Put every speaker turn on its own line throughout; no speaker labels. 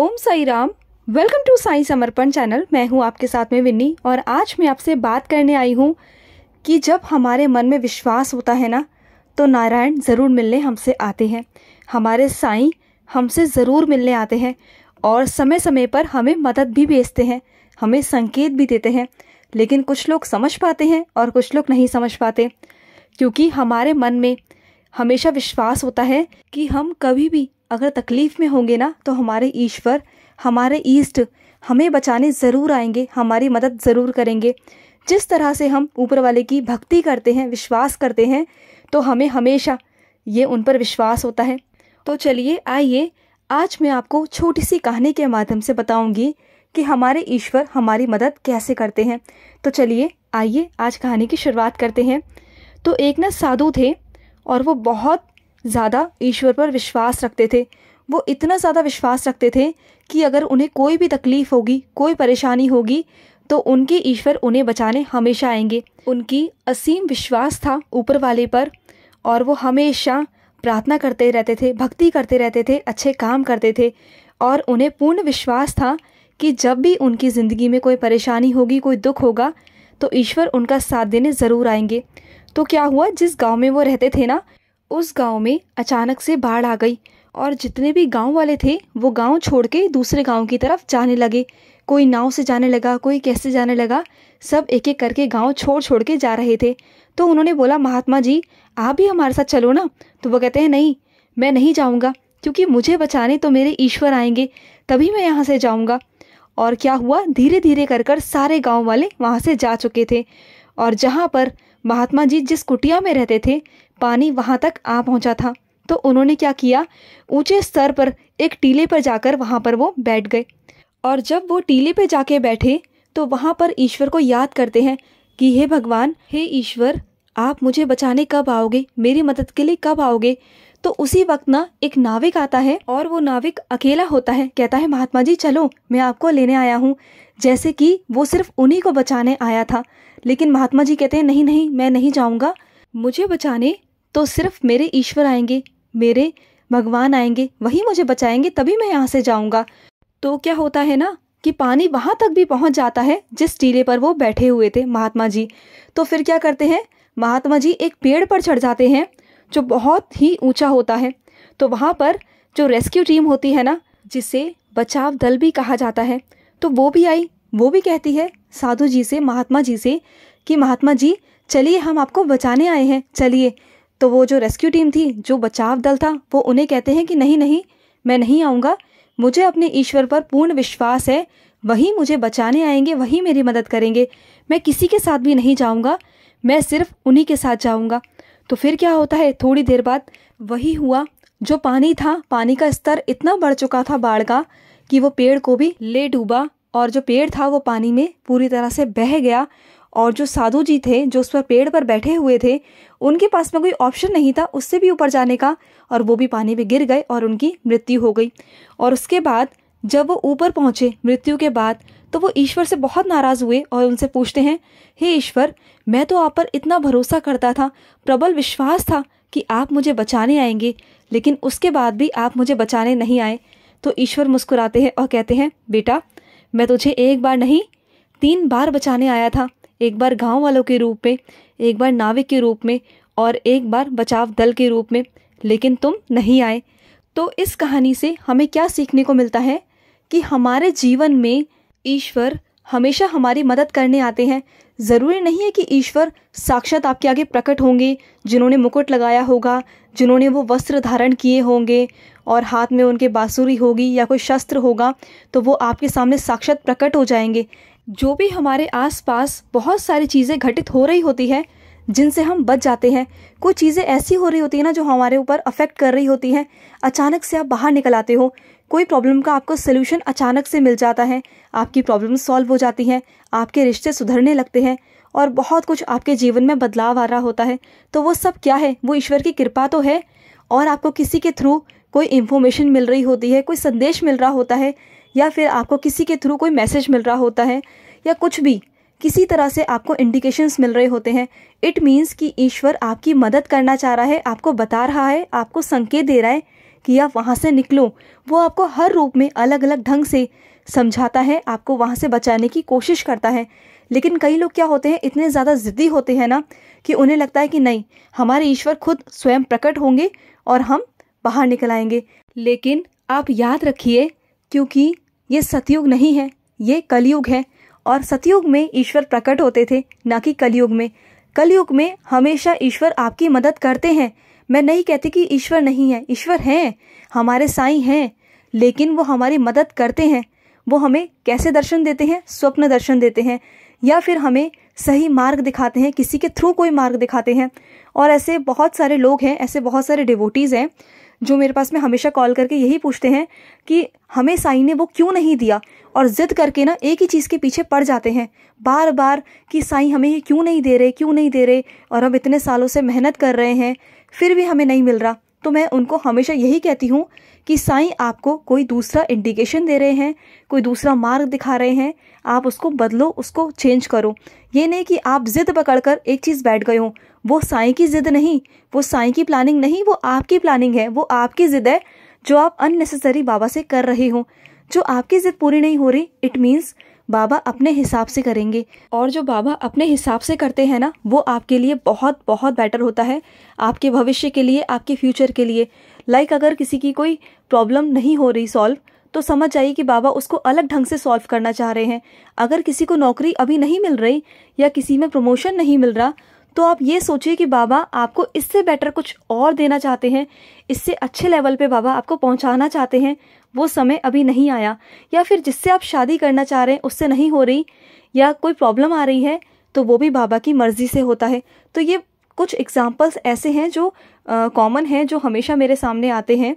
Om Sai Ram welcome to Sai Samarpan channel मैं हूं आपके साथ में विन्नी और आज मैं आपसे बात करने आई हूं कि जब हमारे मन में विश्वास होता है ना तो नारायण ज़रूर मिलने हमसे आते हैं हमारे साई हमसे ज़रूर मिलने आते हैं और समय समय पर हमें मदद भी भेजते हैं हमें संकेत भी देते हैं लेकिन कुछ लोग समझ पाते हैं और कुछ लोग नहीं समझ पाते क्योंकि हमारे मन में हमेशा विश्वास होता है कि हम कभी भी अगर तकलीफ़ में होंगे ना तो हमारे ईश्वर हमारे ईष्ट हमें बचाने ज़रूर आएंगे हमारी मदद ज़रूर करेंगे जिस तरह से हम ऊपर वाले की भक्ति करते हैं विश्वास करते हैं तो हमें हमेशा ये उन पर विश्वास होता है तो चलिए आइए आज मैं आपको छोटी सी कहानी के माध्यम से बताऊंगी कि हमारे ईश्वर हमारी मदद कैसे करते हैं तो चलिए आइए आज कहानी की शुरुआत करते हैं तो एक ना साधु थे और वो बहुत ज़्यादा ईश्वर पर विश्वास रखते थे वो इतना ज़्यादा विश्वास रखते थे कि अगर उन्हें कोई भी तकलीफ़ होगी कोई परेशानी होगी तो उनके ईश्वर उन्हें बचाने हमेशा आएंगे उनकी असीम विश्वास था ऊपर वाले पर और वो हमेशा प्रार्थना करते रहते थे भक्ति करते रहते थे अच्छे काम करते थे और उन्हें पूर्ण विश्वास था कि जब भी उनकी ज़िंदगी में कोई परेशानी होगी कोई दुख होगा तो ईश्वर उनका साथ देने ज़रूर आएंगे तो क्या हुआ जिस गांव में वो रहते थे ना उस गांव में अचानक से बाढ़ आ गई और जितने भी गांव वाले थे वो गांव छोड़ के दूसरे गांव की तरफ जाने लगे कोई नाव से जाने लगा कोई कैसे जाने लगा सब एक एक करके गांव छोड़ छोड़ के जा रहे थे तो उन्होंने बोला महात्मा जी आप भी हमारे साथ चलो ना तो वो कहते हैं नहीं मैं नहीं जाऊँगा क्योंकि मुझे बचाने तो मेरे ईश्वर आएंगे तभी मैं यहाँ से जाऊँगा और क्या हुआ धीरे धीरे कर कर सारे गांव वाले वहाँ से जा चुके थे और जहाँ पर महात्मा जी जिस कुटिया में रहते थे पानी वहाँ तक आ पहुँचा था तो उन्होंने क्या किया ऊंचे स्तर पर एक टीले पर जाकर वहाँ पर वो बैठ गए और जब वो टीले पर जाके बैठे तो वहाँ पर ईश्वर को याद करते हैं कि हे भगवान हे ईश्वर आप मुझे बचाने कब आओगे मेरी मदद के लिए कब आओगे तो उसी वक्त ना एक नाविक आता है और वो नाविक अकेला होता है कहता है महात्मा जी चलो मैं आपको लेने आया हूँ जैसे कि वो सिर्फ उन्हीं को बचाने आया था लेकिन महात्मा जी कहते हैं नहीं नहीं मैं नहीं जाऊँगा मुझे बचाने तो सिर्फ मेरे ईश्वर आएंगे मेरे भगवान आएंगे वही मुझे बचाएंगे तभी मैं यहाँ से जाऊँगा तो क्या होता है ना कि पानी वहाँ तक भी पहुँच जाता है जिस टीले पर वो बैठे हुए थे महात्मा जी तो फिर क्या करते हैं महात्मा जी एक पेड़ पर चढ़ जाते हैं जो बहुत ही ऊंचा होता है तो वहाँ पर जो रेस्क्यू टीम होती है ना जिसे बचाव दल भी कहा जाता है तो वो भी आई वो भी कहती है साधु जी से महात्मा जी से कि महात्मा जी चलिए हम आपको बचाने आए हैं चलिए तो वो जो रेस्क्यू टीम थी जो बचाव दल था वो उन्हें कहते हैं कि नहीं नहीं मैं नहीं आऊँगा मुझे अपने ईश्वर पर पूर्ण विश्वास है वही मुझे बचाने आएंगे वही मेरी मदद करेंगे मैं किसी के साथ भी नहीं जाऊँगा मैं सिर्फ उन्हीं के साथ जाऊँगा तो फिर क्या होता है थोड़ी देर बाद वही हुआ जो पानी था पानी का स्तर इतना बढ़ चुका था बाढ़ का कि वो पेड़ को भी ले डूबा और जो पेड़ था वो पानी में पूरी तरह से बह गया और जो साधु जी थे जो उस पर पेड़ पर बैठे हुए थे उनके पास में कोई ऑप्शन नहीं था उससे भी ऊपर जाने का और वो भी पानी में गिर गए और उनकी मृत्यु हो गई और उसके बाद जब वो ऊपर पहुंचे मृत्यु के बाद तो वो ईश्वर से बहुत नाराज हुए और उनसे पूछते हैं हे ईश्वर मैं तो आप पर इतना भरोसा करता था प्रबल विश्वास था कि आप मुझे बचाने आएंगे लेकिन उसके बाद भी आप मुझे बचाने नहीं आए तो ईश्वर मुस्कुराते हैं और कहते हैं बेटा मैं तुझे एक बार नहीं तीन बार बचाने आया था एक बार गांव वालों के रूप में एक बार नाविक के रूप में और एक बार बचाव दल के रूप में लेकिन तुम नहीं आए तो इस कहानी से हमें क्या सीखने को मिलता है कि हमारे जीवन में ईश्वर हमेशा हमारी मदद करने आते हैं ज़रूरी नहीं है कि ईश्वर साक्षात आपके आगे प्रकट होंगे जिन्होंने मुकुट लगाया होगा जिन्होंने वो वस्त्र धारण किए होंगे और हाथ में उनके बाँसुरी होगी या कोई शस्त्र होगा तो वो आपके सामने साक्षात प्रकट हो जाएंगे जो भी हमारे आसपास बहुत सारी चीज़ें घटित हो रही होती है जिनसे हम बच जाते हैं कोई चीज़ें ऐसी हो रही होती है ना जो हमारे ऊपर अफेक्ट कर रही होती हैं अचानक से आप बाहर निकल आते हो कोई प्रॉब्लम का आपको सोल्यूशन अचानक से मिल जाता है आपकी प्रॉब्लम सॉल्व हो जाती हैं आपके रिश्ते सुधरने लगते हैं और बहुत कुछ आपके जीवन में बदलाव आ रहा होता है तो वो सब क्या है वो ईश्वर की कृपा तो है और आपको किसी के थ्रू कोई इन्फॉर्मेशन मिल रही होती है कोई संदेश मिल रहा होता है या फिर आपको किसी के थ्रू कोई मैसेज मिल रहा होता है या कुछ भी किसी तरह से आपको इंडिकेशंस मिल रहे होते हैं इट मीन्स कि ईश्वर आपकी मदद करना चाह रहा है आपको बता रहा है आपको संकेत दे रहा है कि आप वहाँ से निकलो वो आपको हर रूप में अलग अलग ढंग से समझाता है आपको वहाँ से बचाने की कोशिश करता है लेकिन कई लोग क्या होते हैं इतने ज़्यादा ज़िद्दी होते हैं ना कि उन्हें लगता है कि नहीं हमारे ईश्वर खुद स्वयं प्रकट होंगे और हम बाहर निकल आएंगे लेकिन आप याद रखिए क्योंकि ये सतयुग नहीं है ये कलयुग है और सतयुग में ईश्वर प्रकट होते थे न कि कलयुग में कलयुग में हमेशा ईश्वर आपकी मदद करते हैं मैं नहीं कहती कि ईश्वर नहीं है ईश्वर हैं हमारे साई हैं लेकिन वो हमारी मदद करते हैं वो हमें कैसे दर्शन देते हैं स्वप्न दर्शन देते हैं या फिर हमें सही मार्ग दिखाते हैं किसी के थ्रू कोई मार्ग दिखाते हैं और ऐसे बहुत सारे लोग हैं ऐसे बहुत सारे डिवोटीज़ हैं जो मेरे पास में हमेशा कॉल करके यही पूछते हैं कि हमें साई ने वो क्यों नहीं दिया और ज़िद करके ना एक ही चीज़ के पीछे पड़ जाते हैं बार बार कि साई हमें ये क्यों नहीं दे रहे क्यों नहीं दे रहे और हम इतने सालों से मेहनत कर रहे हैं फिर भी हमें नहीं मिल रहा तो मैं उनको हमेशा यही कहती हूँ कि साई आपको कोई दूसरा इंडिकेशन दे रहे हैं कोई दूसरा मार्ग दिखा रहे हैं आप उसको बदलो उसको चेंज करो ये नहीं कि आप जिद पकड़ कर एक चीज़ बैठ गए हो वो साई की ज़िद नहीं वो साई की प्लानिंग नहीं वो आपकी प्लानिंग है वो आपकी ज़िद है जो आप अननेसेसरी बाबा से कर रहे हो जो आपकी ज़िद पूरी नहीं हो रही इट मीन्स बाबा अपने हिसाब से करेंगे और जो बाबा अपने हिसाब से करते हैं ना वो आपके लिए बहुत बहुत बेटर होता है आपके भविष्य के लिए आपके फ्यूचर के लिए लाइक like अगर किसी की कोई प्रॉब्लम नहीं हो रही सॉल्व तो समझ आइए कि बाबा उसको अलग ढंग से सॉल्व करना चाह रहे हैं अगर किसी को नौकरी अभी नहीं मिल रही या किसी में प्रमोशन नहीं मिल रहा तो आप ये सोचिए कि बाबा आपको इससे बेटर कुछ और देना चाहते हैं इससे अच्छे लेवल पे बाबा आपको पहुंचाना चाहते हैं वो समय अभी नहीं आया या फिर जिससे आप शादी करना चाह रहे हैं उससे नहीं हो रही या कोई प्रॉब्लम आ रही है तो वो भी बाबा की मर्जी से होता है तो ये कुछ एग्जाम्पल्स ऐसे हैं जो कॉमन हैं जो हमेशा मेरे सामने आते हैं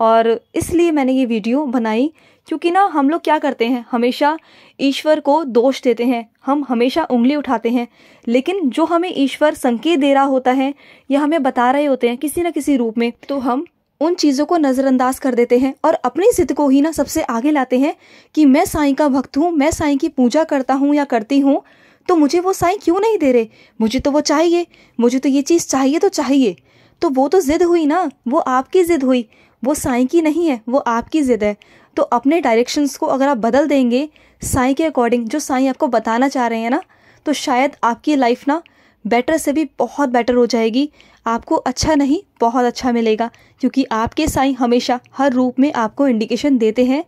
और इसलिए मैंने ये वीडियो बनाई क्योंकि ना हम लोग क्या करते हैं हमेशा ईश्वर को दोष देते हैं हम हमेशा उंगली उठाते हैं लेकिन जो हमें ईश्वर संकेत दे रहा होता है या हमें बता रहे होते हैं किसी न किसी रूप में तो हम उन चीज़ों को नज़रअंदाज कर देते हैं और अपनी जिद को ही ना सबसे आगे लाते हैं कि मैं साईं का भक्त हूँ मैं साईं की पूजा करता हूँ या करती हूँ तो मुझे वो साईं क्यों नहीं दे रहे मुझे तो वो चाहिए मुझे तो ये चीज़ चाहिए तो चाहिए तो वो तो जिद हुई ना वो आपकी जिद हुई वो साई की नहीं है वो आपकी ज़िद है तो अपने डायरेक्शंस को अगर आप बदल देंगे साई के अकॉर्डिंग जो साई आपको बताना चाह रहे हैं ना तो शायद आपकी लाइफ ना बेटर से भी बहुत बेटर हो जाएगी आपको अच्छा नहीं बहुत अच्छा मिलेगा क्योंकि आपके साई हमेशा हर रूप में आपको इंडिकेशन देते हैं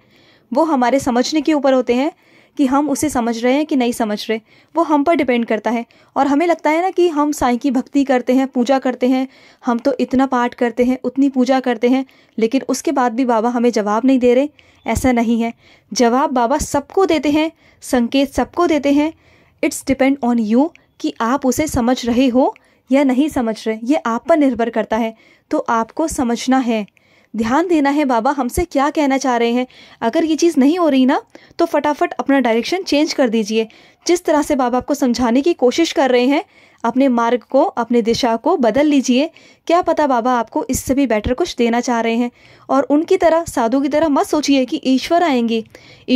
वो हमारे समझने के ऊपर होते हैं कि हम उसे समझ रहे हैं कि नहीं समझ रहे वो हम पर डिपेंड करता है और हमें लगता है ना कि हम साई की भक्ति करते हैं पूजा करते हैं हम तो इतना पाठ करते हैं उतनी पूजा करते हैं लेकिन उसके बाद भी बाबा हमें जवाब नहीं दे रहे ऐसा नहीं है जवाब बाबा सबको देते हैं संकेत सबको देते हैं इट्स डिपेंड ऑन यू कि आप उसे समझ रहे हो या नहीं समझ रहे ये आप पर निर्भर करता है तो आपको समझना है ध्यान देना है बाबा हमसे क्या कहना चाह रहे हैं अगर ये चीज़ नहीं हो रही ना तो फटाफट अपना डायरेक्शन चेंज कर दीजिए जिस तरह से बाबा आपको समझाने की कोशिश कर रहे हैं अपने मार्ग को अपने दिशा को बदल लीजिए क्या पता बाबा आपको इससे भी बेटर कुछ देना चाह रहे हैं और उनकी तरह साधु की तरह मत सोचिए कि ईश्वर आएंगे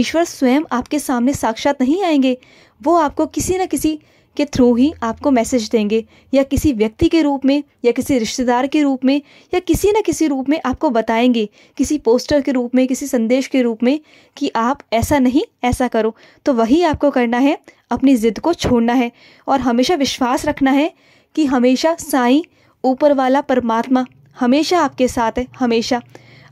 ईश्वर स्वयं आपके सामने साक्षात नहीं आएंगे वो आपको किसी न किसी के थ्रू ही आपको मैसेज देंगे या किसी व्यक्ति के रूप में या किसी रिश्तेदार के रूप में या किसी न किसी रूप में आपको बताएंगे किसी पोस्टर के रूप में किसी संदेश के रूप में कि आप ऐसा नहीं ऐसा करो तो वही आपको करना है अपनी ज़िद को छोड़ना है और हमेशा विश्वास रखना है कि हमेशा साई ऊपर वाला परमात्मा हमेशा आपके साथ है हमेशा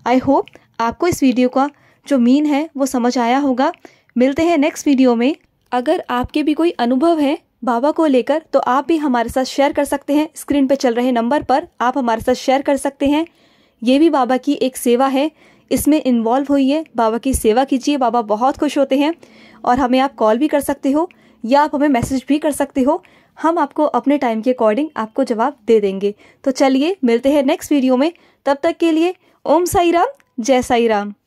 आई होप आपको इस वीडियो का जो मीन है वो समझ आया होगा मिलते हैं नेक्स्ट वीडियो में अगर आपके भी कोई अनुभव है बाबा को लेकर तो आप भी हमारे साथ शेयर कर सकते हैं स्क्रीन पे चल रहे नंबर पर आप हमारे साथ शेयर कर सकते हैं ये भी बाबा की एक सेवा है इसमें इन्वॉल्व होइए बाबा की सेवा कीजिए बाबा बहुत खुश होते हैं और हमें आप कॉल भी कर सकते हो या आप हमें मैसेज भी कर सकते हो हम आपको अपने टाइम के अकॉर्डिंग आपको जवाब दे देंगे तो चलिए मिलते हैं नेक्स्ट वीडियो में तब तक के लिए ओम साई राम जय साई राम